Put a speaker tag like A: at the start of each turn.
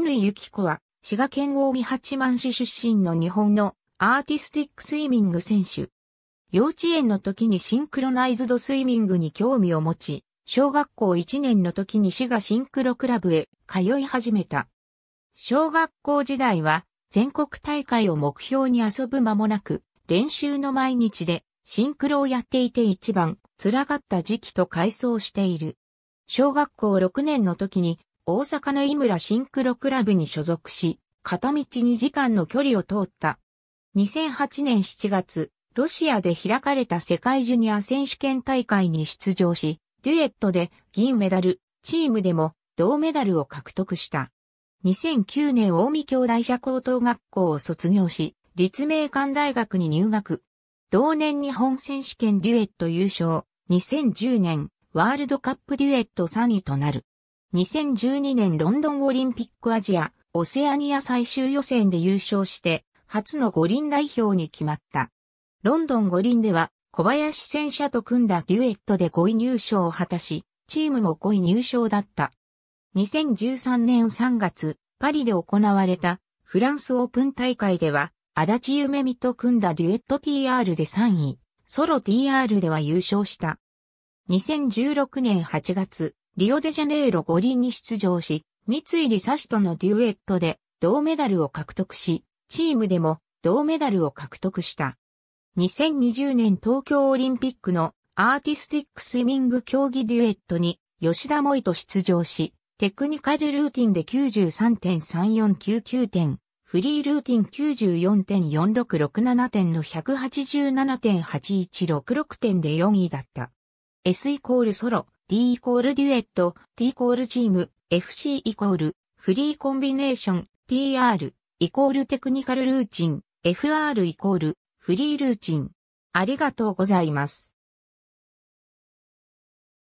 A: 乾由紀子は、滋賀県近江八幡市出身の日本のアーティスティックスイミング選手。幼稚園の時にシンクロナイズドスイミングに興味を持ち、小学校1年の時に滋賀シンクロクラブへ通い始めた。小学校時代は全国大会を目標に遊ぶ間もなく、練習の毎日でシンクロをやっていて一番辛かった時期と回想している。小学校6年の時に大阪の井村シンクロクラブに所属し、片道2時間の距離を通った。2008年7月、ロシアで開かれた世界ジュニア選手権大会に出場し、デュエットで銀メダル、チームでも銅メダルを獲得した。2009年大見京大社高等学校を卒業し、立命館大学に入学。同年日本選手権デュエット優勝、2010年ワールドカップデュエット3位となる。2012年ロンドンオリンピックアジア、オセアニア最終予選で優勝して、初の五輪代表に決まった。ロンドン五輪では、小林戦車と組んだデュエットで5位入賞を果たし、チームも5位入賞だった。2013年3月、パリで行われたフランスオープン大会では、足立夢美と組んだデュエット TR で3位、ソロ TR では優勝した。2016年8月、リオデジャネイロ五輪に出場し、三井里紗氏とのデュエットで銅メダルを獲得し、チームでも銅メダルを獲得した。2020年東京オリンピックのアーティスティックスイミング競技デュエットに吉田萌と出場し、テクニカルルーティンで93.3499点、フリールーティン94.4667点の187.8166点で4位だった。S イコールソロ、D イコールデュエット、T イコールチーム、FC イコール、フリーコンビネーション、TR イコールテクニカルルーチン、FR イコール、フリールーチン。ありがとうございます。